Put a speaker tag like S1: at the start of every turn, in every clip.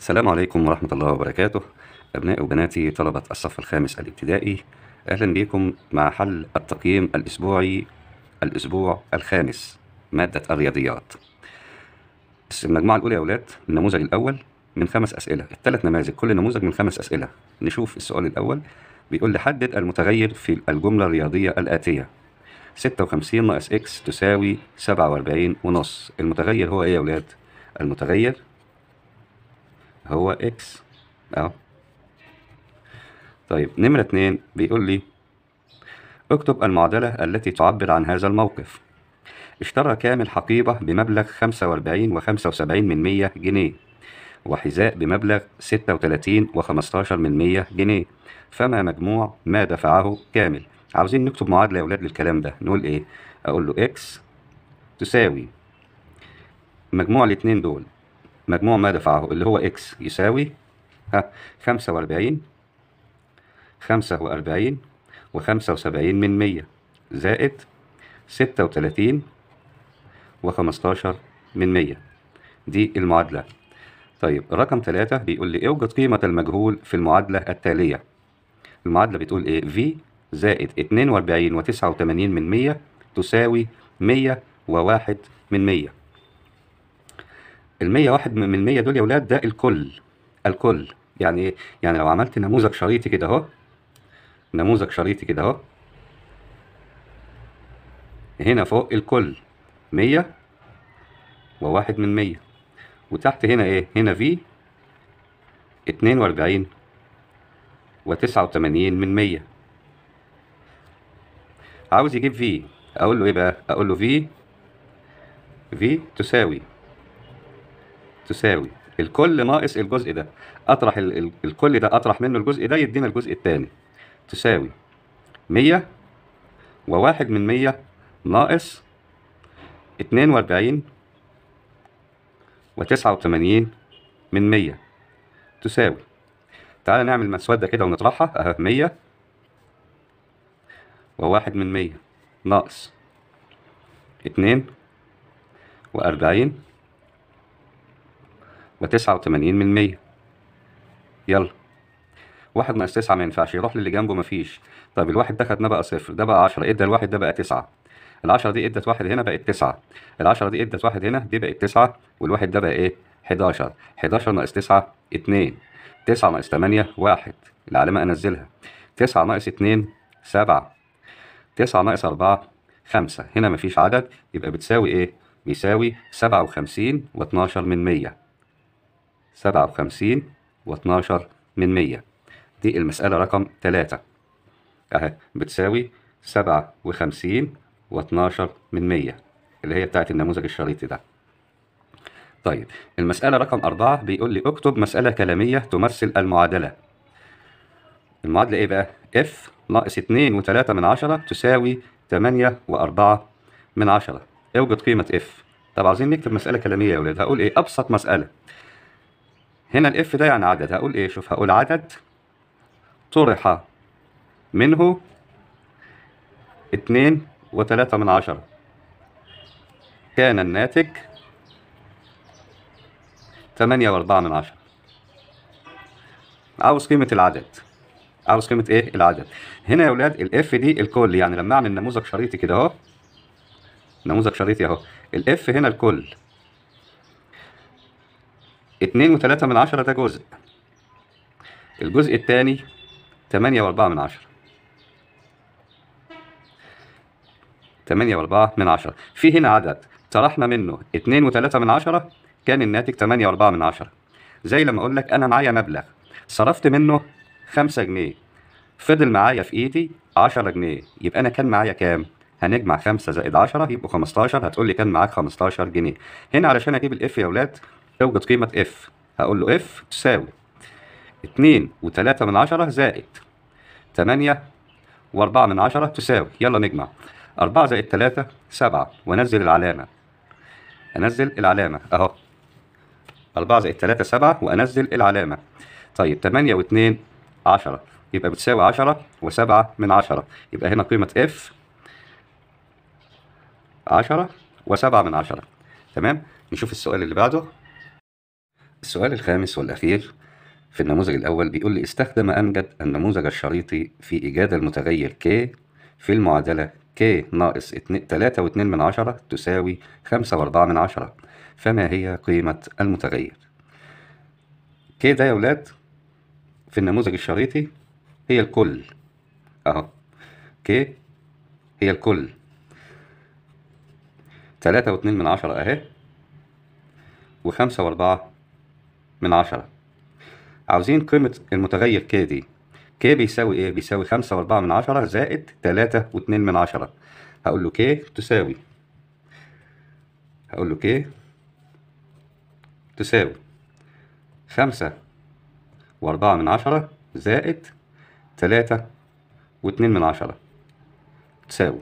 S1: السلام عليكم ورحمة الله وبركاته أبنائي وبناتي طلبة الصف الخامس الابتدائي أهلا بكم مع حل التقييم الأسبوعي الأسبوع الخامس مادة الرياضيات المجموعة الأولى يا أولاد النموذج الأول من خمس أسئلة الثلاث نماذج كل نموذج من خمس أسئلة نشوف السؤال الأول بيقول لي حدد المتغير في الجملة الرياضية الآتية 56 ناقص إكس تساوي 47 ونص المتغير هو إيه يا أولاد؟ المتغير هو اكس اهو طيب نمرة اتنين بيقول لي اكتب المعادلة التي تعبر عن هذا الموقف اشترى كامل حقيبة بمبلغ 45 و 75 من 100 جنيه وحذاء بمبلغ 36 و15 من 100 جنيه فما مجموع ما دفعه كامل عاوزين نكتب معادلة يا ولاد للكلام ده نقول ايه اقول له اكس تساوي مجموع الاتنين دول مجموع ما دفعه اللي هو إكس يساوي ها خمسة وأربعين خمسة وأربعين وخمسة وسبعين من مية زائد ستة وتلاتين وخمستاشر من مية دي المعادلة طيب رقم تلاتة بيقول لي اوجد إيه قيمة المجهول في المعادلة التالية المعادلة بتقول ايه في زائد اتنين واربعين وتسعة وتمانين من مية تساوي مية وواحد من مية ال 100 واحد من 100 دول يا ولاد ده الكل الكل يعني ايه؟ يعني لو عملت نموذج شريطي كده اهو نموذج شريطي كده اهو هنا فوق الكل 100 وواحد من 100 وتحت هنا ايه هنا في 42 و89 من 100 عاوز يجيب في اقول له ايه بقى اقول له في في تساوي تساوي الكل ناقص الجزء ده اطرح ال ال الكل ده اطرح منه الجزء ده يدينا الجزء الثاني تساوي 100 وواحد من 100 ناقص 42 و89 من 100 تساوي تعال نعمل المسودة كده ونطرحها اهي 100 وواحد من 100 ناقص 2 وأربعين ب 89% من يلا واحد ناقص تسعة ما ينفعش يروح للي جنبه مفيش طب الواحد ده خدناه بقى صفر ده بقى 10 ادى الواحد ده بقى تسعة ال10 دي ادت واحد هنا بقت تسعة 10 دي ادت واحد هنا دي بقت تسعة والواحد ده بقى ايه 11 11 ناقص تسعة اتنين تسعة ناقص تمانية واحد العلامة انزلها تسعة ناقص اتنين سبعة تسعة ناقص أربعة خمسة هنا مفيش عدد يبقى بتساوي ايه بيساوي سبعة وخمسين واتناشر من مية سبعة وخمسين واتناشر من مية دي المسألة رقم تلاتة أهي بتساوي سبعة وخمسين واتناشر من مية اللي هي بتاعت النموذج الشريطي ده طيب المسألة رقم أربعة بيقول لي اكتب مسألة كلامية تمثل المعادلة المعادلة إيه بقى؟ F ناقص 2 وتلاتة من عشرة تساوي تمانية وأربعة من عشرة اوجد قيمة F طب عاوزين نكتب مسألة كلامية يا ولاد هقول إيه أبسط مسألة هنا الاف ده يعني عدد هقول ايه شوف هقول عدد طرح منه اتنين وتلاتة من عشرة كان الناتج تمانية واربعة من عشرة عاوز قيمة العدد عاوز قيمة ايه العدد هنا يا ولاد الاف دي الكل يعني لما اعمل نموذج شريطي كده اهو نموذج شريطي اهو الاف هنا الكل اتنين وتلاتة من عشرة ده جزء الجزء الثاني تمانية واربعة من عشرة تمانية واربعة من عشرة في هنا عدد طرحنا منه اتنين وتلاتة من عشرة كان الناتج تمانية واربعة من عشرة زي لما اقول لك انا معايا مبلغ صرفت منه 5 جنيه فضل معايا في ايدي 10 جنيه يبقى انا كان معايا كام هنجمع 5 زائد 10 يبقوا 15 هتقول لي كان معاك 15 جنيه هنا علشان اجيب الاف يا اولاد توجد قيمة اف هقول له اف تساوي اتنين وتلاتة من عشرة زائد تمانية وأربعة من عشرة تساوي يلا نجمع أربعة زائد تلاتة سبعة وأنزل العلامة أنزل العلامة أهو أربعة زائد تلاتة سبعة وأنزل العلامة طيب تمانية واتنين عشرة يبقى بتساوي عشرة وسبعة من عشرة يبقى هنا قيمة اف عشرة وسبعة من عشرة تمام نشوف السؤال اللي بعده السؤال الخامس والأخير في النموذج الأول بيقول لي استخدم أمجد النموذج الشريطي في إيجاد المتغير k في المعادلة k ناقص 3 و2 من عشرة تساوي 5 و4 من عشرة فما هي قيمة المتغير k ده يا ولاد في النموذج الشريطي هي الكل أهو k هي الكل 3 و2 من عشرة أهي و5 وأربعة من عشرة عاوزين قيمة المتغير كي دي كي بيساوي ايه؟ بيساوي خمسة وأربعة من عشرة زائد تلاتة واتنين من عشرة هقول له كي تساوي هقول له كي تساوي خمسة وأربعة من عشرة زائد تلاتة واتنين من عشرة تساوي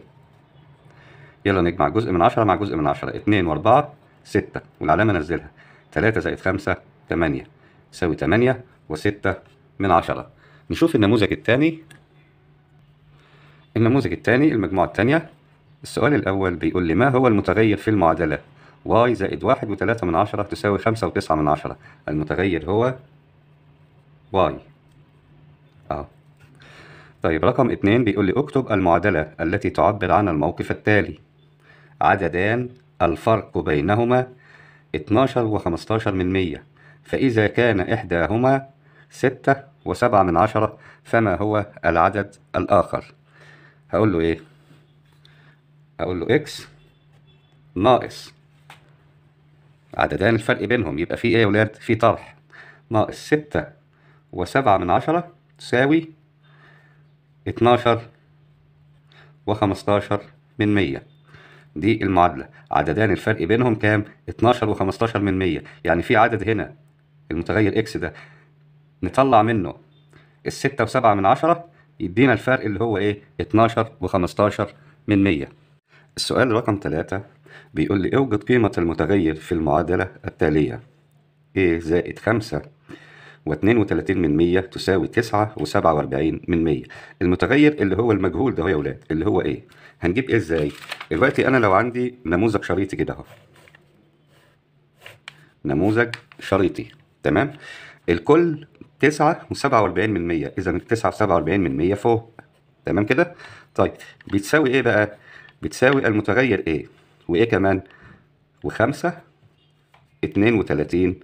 S1: يلا نجمع جزء من عشرة مع جزء من عشرة اتنين وأربعة ستة والعلامة نزلها تلاتة زائد خمسة 8 يساوي 8 و6 من 10 نشوف النموذج الثاني النموذج الثاني المجموعة الثانية السؤال الأول بيقول لي ما هو المتغير في المعادلة y زائد واحد وتلاتة من عشرة تساوي خمسة وتسعة من عشرة المتغير هو y اه طيب رقم اتنين بيقول لي اكتب المعادلة التي تعبر عن الموقف التالي عددان الفرق بينهما اتناشر وخمستاشر من مية فإذا كان إحداهما ستة وسبعة من عشرة فما هو العدد الآخر هقول له إيه هقول له إكس ناقص عددان الفرق بينهم يبقى في إيه يا ولاد في طرح ناقص ستة وسبعة من عشرة تساوي اتناشر وخمستاشر من مية دي المعادلة عددان الفرق بينهم كام؟ 12 و15 من 100 يعني في عدد هنا المتغير اكس ده نطلع منه الستة وسبعة من عشرة يدينا الفرق اللي هو ايه اتناشر وخمستاشر من مية السؤال رقم تلاتة بيقول لي اوجد قيمة المتغير في المعادلة التالية a زائد خمسة خمسة و32 من 100 تساوي 9 و47 من 100 المتغير اللي هو المجهول ده يا ولاد اللي هو ايه هنجيب ايه ازاي دلوقتي انا لو عندي نموذج شريطي كده اهو نموذج شريطي تمام الكل 9 و47% اذا 9 و47% فوق تمام كده طيب بتساوي ايه بقى بتساوي المتغير ايه وايه كمان و5 32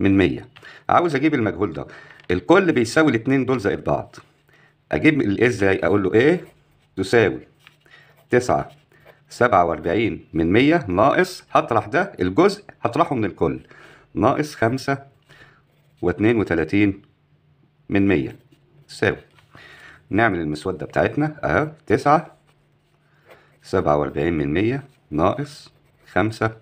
S1: من 100 عاوز اجيب المجهول ده الكل بيساوي الاثنين دول زائد بعض اجيب إيه ازاي اقول له ايه تساوي 9 47 من 100 ناقص هطرح ده الجزء هطرحه من الكل ناقص 5 واتنين وتلاتين من مية تساوي نعمل المسودة بتاعتنا أهو تسعة سبعة وأربعين من مية ناقص خمسة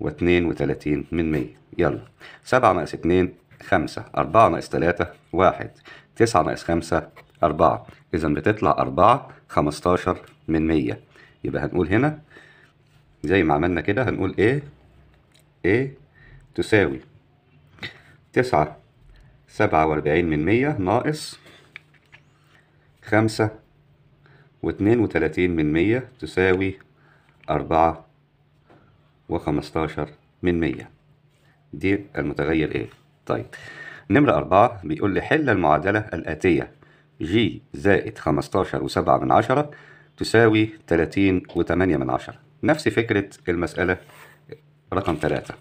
S1: واتنين وتلاتين من مية يلا سبعة ناقص اتنين خمسة أربعة ناقص تلاتة واحد تسعة ناقص خمسة أربعة إذا بتطلع أربعة خمستاشر من مية يبقى هنقول هنا زي ما عملنا كده هنقول إيه إيه تساوي تسعة سبعة وأربعين من مية ناقص خمسة واتنين وتلاتين من مية تساوي أربعة وخمستاشر من مية دي المتغير ايه طيب نمرة أربعة بيقول لي حل المعادلة الآتية ج زائد خمستاشر وسبعة من عشرة تساوي تلاتين وتمانية من عشرة نفس فكرة المسألة رقم ثلاثة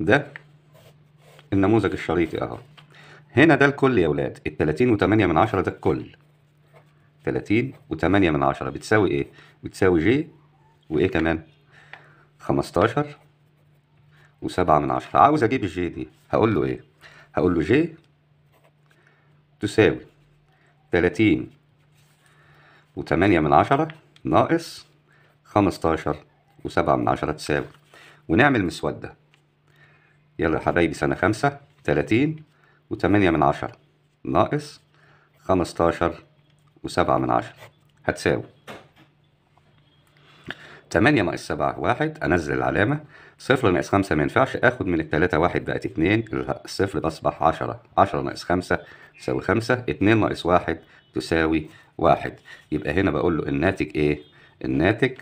S1: ده النموذج الشريطي اهو هنا ده الكل يا ولاد ال 30 و 8 من 10 ده الكل 30 و 8 من 10 بتساوي ايه؟ بتساوي جي وايه كمان؟ 15 و 7 من 10 عاوز اجيب الجي دي هقول له ايه؟ هقول له جي تساوي 30 و 8 من 10 ناقص 15 و 7 من 10 تساوي ونعمل مسودة يلا يا حبايبي سنة خمسة تلاتين وتمانية من عشرة ناقص خمستاشر وسبعة من عشرة هتساوي تمانية ناقص سبعة واحد أنزل العلامة صفر ناقص خمسة ما ينفعش آخد من التلاتة واحد بقت اتنين الصفر ده أصبح عشرة عشرة ناقص خمسة تساوي خمسة اتنين ناقص واحد تساوي واحد يبقى هنا بقول له الناتج إيه؟ الناتج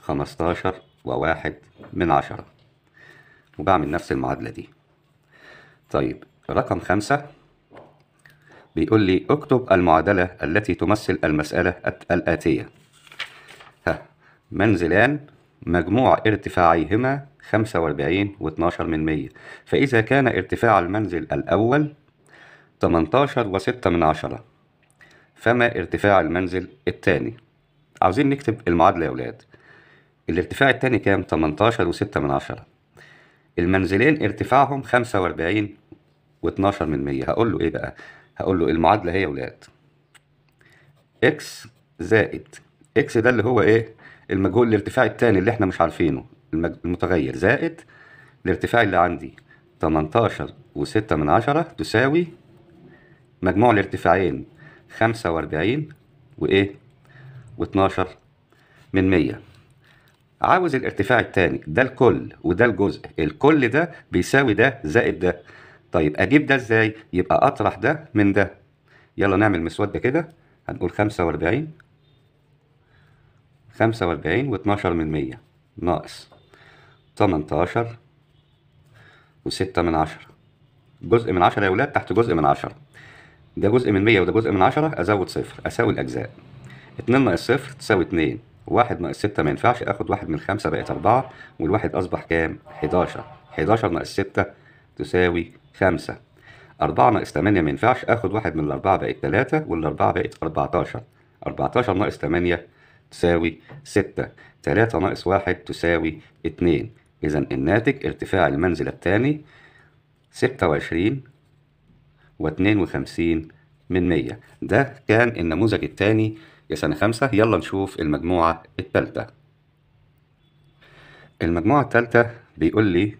S1: خمستاشر وواحد من عشرة وبعمل نفس المعادلة دي طيب رقم خمسة بيقول لي اكتب المعادلة التي تمثل المسألة الآتية ها منزلان مجموع ارتفاعيهما 45 و12 من 100 فإذا كان ارتفاع المنزل الأول 18 و6 من عشرة فما ارتفاع المنزل الثاني عاوزين نكتب المعادلة يا ولاد الارتفاع الثاني كام 18 و6 من عشرة المنزلين ارتفاعهم 45 و12 من 100 هقول له ايه بقى هقول له المعادله هي يا ولاد اكس زائد اكس ده اللي هو ايه المجهول الارتفاع الثاني اللي احنا مش عارفينه المتغير زائد الارتفاع اللي عندي 18 و6 من 10 تساوي مجموع الارتفاعين 45 وإيه و12 من 100 عاوز الارتفاع الثاني ده الكل وده الجزء الكل ده بيساوي ده زائد ده طيب اجيب ده ازاي يبقى اطرح ده من ده يلا نعمل مسود كده هنقول 45 45 و12 من 100 ناقص 18 و6 من 10 جزء من 10 يا ولاد تحت جزء من 10 ده جزء من 100 وده جزء من 10 ازود صفر اساوي الاجزاء 2 ناقص صفر تساوي 2 واحد ناقص ستة ما ينفعش اخد واحد من خمسة بقت اربعة والواحد اصبح كام؟ حداشر حداشر ناقص ستة تساوي خمسة أربعة ناقص تمانية ما ينفعش اخد واحد من الأربعة بقت تلاتة والأربعة بقت أربعتاشر أربعتاشر ناقص تمانية تساوي ستة تلاتة ناقص واحد تساوي اتنين إذا الناتج ارتفاع المنزل الثاني ستة وعشرين واتنين وخمسين من مية ده كان النموذج الثاني يا سنة خمسة يلا نشوف المجموعة التالتة المجموعة التالتة بيقول لي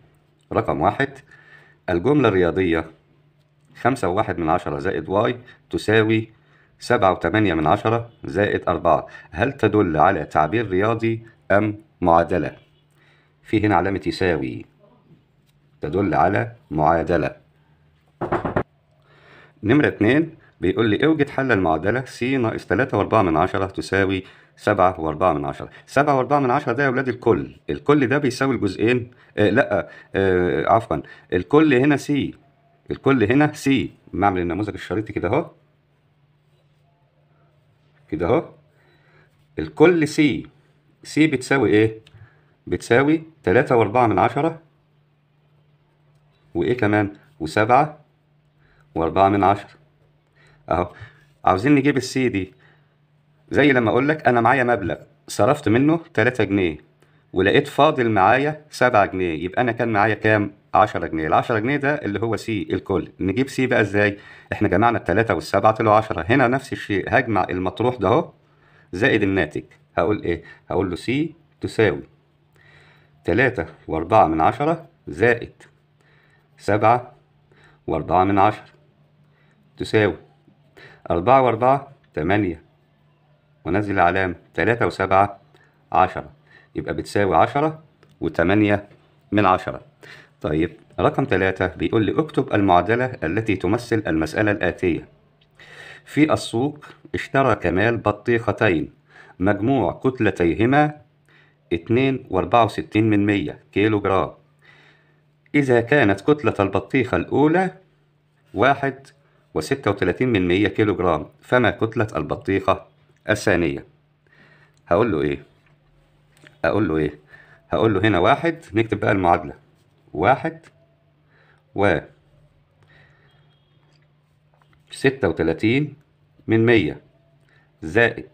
S1: رقم واحد الجملة الرياضية خمسة وواحد من عشرة زائد واي تساوي سبعة وتمانية من عشرة زائد أربعة هل تدل على تعبير رياضي أم معادلة؟ في هنا علامة يساوي تدل على معادلة نمرة اتنين بيقول لي اوجد حل المعادلة C ناقص من 10 تساوي من من 10 ده يا ولاد الكل الكل ده بيساوي الجزئين آه لا آه, آه، عفوا الكل هنا C الكل هنا C بعمل النموذج الشريطي كده اهو كده اهو الكل C C بتساوي ايه؟ بتساوي من 10 وايه كمان؟ وسبعة وأربعة من عشرة اهو عاوزين نجيب السي دي زي لما اقول لك انا معايا مبلغ صرفت منه 3 جنيه ولقيت فاضل معايا 7 جنيه يبقى انا كان معايا كام 10 جنيه ال 10 جنيه ده اللي هو سي الكل نجيب سي بقى ازاي احنا جمعنا ال 3 وال 7 طلعوا 10 هنا نفس الشيء هجمع المطروح ده اهو زائد الناتج هقول ايه هقول له سي تساوي 3 و4 من 10 زائد 7 و4 من 10 تساوي أربعة وأربعة تمانية ونزل العلامة تلاتة وسبعة عشرة يبقى بتساوي عشرة وتمانية من عشرة طيب رقم ثلاثة بيقول لي اكتب المعادلة التي تمثل المسألة الآتية في السوق اشترى كمال بطيختين مجموع كتلتيهما اتنين واربعة وستين من مية كيلو جرام إذا كانت كتلة البطيخة الأولى واحد و36 من 100 كيلو جرام فما كتلة البطيخة الثانية هقول له ايه هقول له ايه هقول له هنا واحد نكتب بقى المعادلة واحد و 36 وتلاتين من مية زائد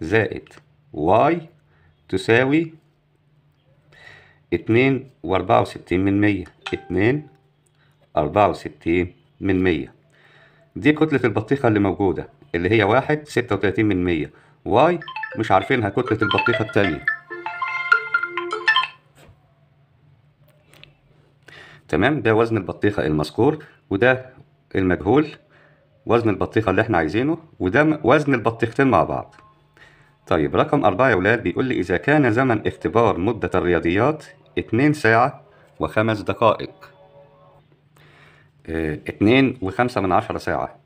S1: زائد واي تساوي اتنين واربعة وستين من مية اتنين 64 وستين من مية دي كتلة البطيخة اللي موجودة اللي هي واحد ستة وتلاتين من مية واي مش عارفينها كتلة البطيخة التانية تمام ده وزن البطيخة المذكور وده المجهول وزن البطيخة اللي احنا عايزينه وده وزن البطيختين مع بعض طيب رقم أربعة يا ولاد بيقول لي إذا كان زمن اختبار مدة الرياضيات اتنين ساعة وخمس دقائق 2 آه، وخمسة من عشرة ساعة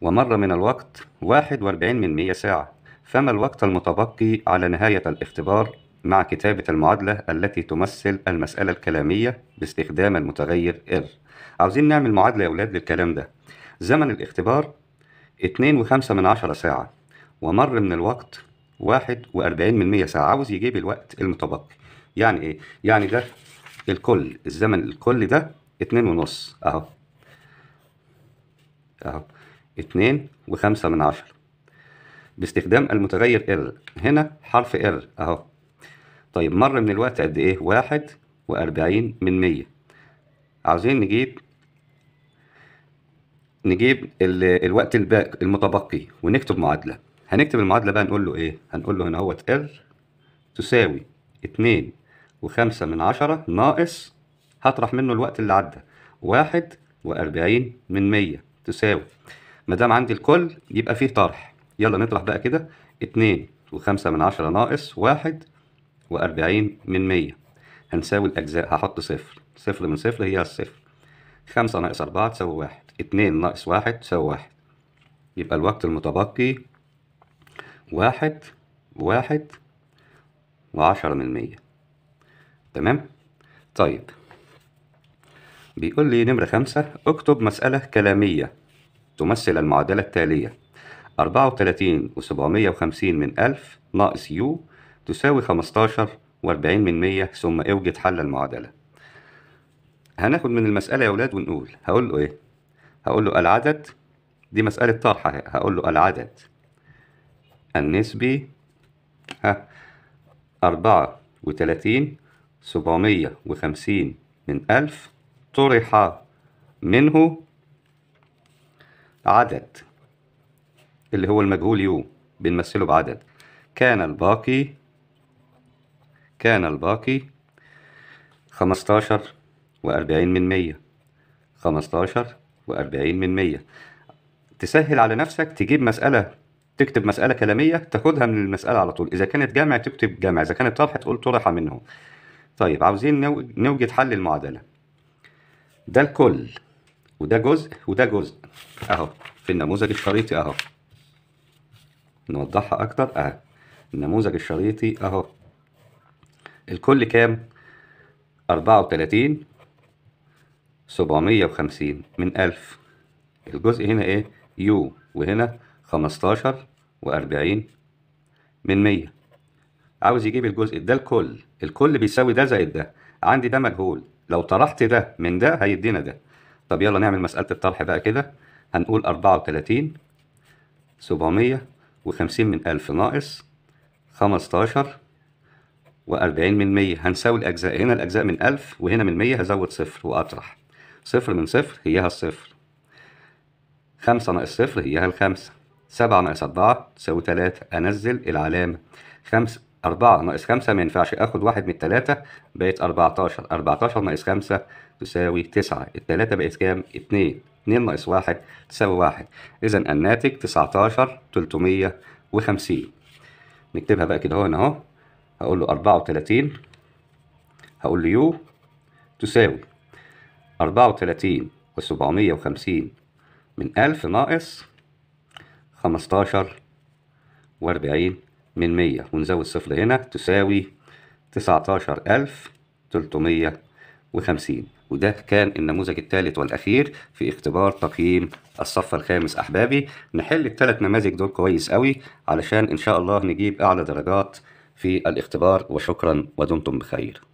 S1: ومر من الوقت 41 من 100 ساعة فما الوقت المتبقي على نهاية الاختبار مع كتابة المعادلة التي تمثل المسألة الكلامية باستخدام المتغير R عاوزين نعمل معادلة يا أولاد للكلام ده زمن الاختبار 2 وخمسة من عشرة ساعة ومر من الوقت 41 من 100 ساعة عاوز يجيب الوقت المتبقي يعني ايه؟ يعني ده الكل الزمن الكل ده اتنين ونص اهو اهو اتنين وخمسة من عشرة باستخدام المتغير R هنا حرف R اهو طيب مر من الوقت قد ايه واحد وأربعين من مية عاوزين نجيب نجيب ال... الوقت الباقي المتبقي ونكتب معادلة هنكتب المعادلة بقى نقول له ايه هنقول له هنا اهوت R تساوي اتنين وخمسة من عشرة ناقص هطرح منه الوقت اللي عدى واحد وأربعين من مية تساوي ما دام عندي الكل يبقى فيه طرح يلا نطرح بقى كده اتنين وخمسة من عشرة ناقص واحد وأربعين من مية هنساوي الأجزاء هحط صفر صفر من صفر هي الصفر خمسة ناقص أربعة تساوي واحد اتنين ناقص واحد تساوي واحد يبقى الوقت المتبقي واحد واحد وعشرة من مية تمام طيب بيقول لي نمرة خمسة اكتب مسألة كلامية تمثل المعادلة التالية 34 و750 من ألف ناقص يو تساوي 15 و40 من 100 ثم اوجد حل المعادلة هناخد من المسألة يا أولاد ونقول هقول له ايه هقول له العدد دي مسألة طرحة هقول له العدد النسبي ها 34 750 من ألف طرح منه عدد اللي هو المجهول يو بنمثله بعدد كان الباقي كان الباقي خمستاشر وأربعين من مية خمستاشر وأربعين من مية تسهل على نفسك تجيب مسألة تكتب مسألة كلامية تاخدها من المسألة على طول إذا كانت جمع تكتب جمع إذا كانت طرح تقول طرح منه طيب عاوزين نوجد حل المعادلة ده الكل وده جزء وده جزء اهو في النموذج الشريطي اهو نوضحها اكتر اهو النموذج الشريطي اهو الكل كام اربعة وتلاتين سبعمية وخمسين من الف الجزء هنا ايه يو وهنا خمستاشر واربعين من مية عاوز يجيب الجزء ده الكل الكل بيساوي ده زائد ده عندي ده مجهول لو طرحت ده من ده هيدينا ده طب يلا نعمل مسألة الطرح بقى كده هنقول أربعة وتلاتين سبعمية وخمسين من ألف ناقص خمستاشر وأربعين من مية هنساوي الأجزاء هنا الأجزاء من ألف وهنا من مية هزود صفر وأطرح صفر من صفر هيها الصفر خمسة ناقص صفر هيها الخمسة سبعة ناقص أربعة تساوي تلاتة أنزل العلامة خمسة أربعة ناقص خمسة ما ينفعش آخد واحد من التلاتة بقت أربعتاشر أربعتاشر ناقص خمسة تساوي 9 التلاتة بقت كام؟ 2 2 ناقص 1 تساوي 1 إذا الناتج وخمسين، نكتبها بقى كده هنا أهو هقول له 34 هقول له يو تساوي 34 و750 من 1000 ناقص 15 و40 من 100 ونزود صفر هنا تساوي 19350 وده كان النموذج الثالث والاخير في اختبار تقييم الصف الخامس احبابي نحل الثلاث نماذج دول كويس قوي علشان ان شاء الله نجيب اعلى درجات في الاختبار وشكرا ودمتم بخير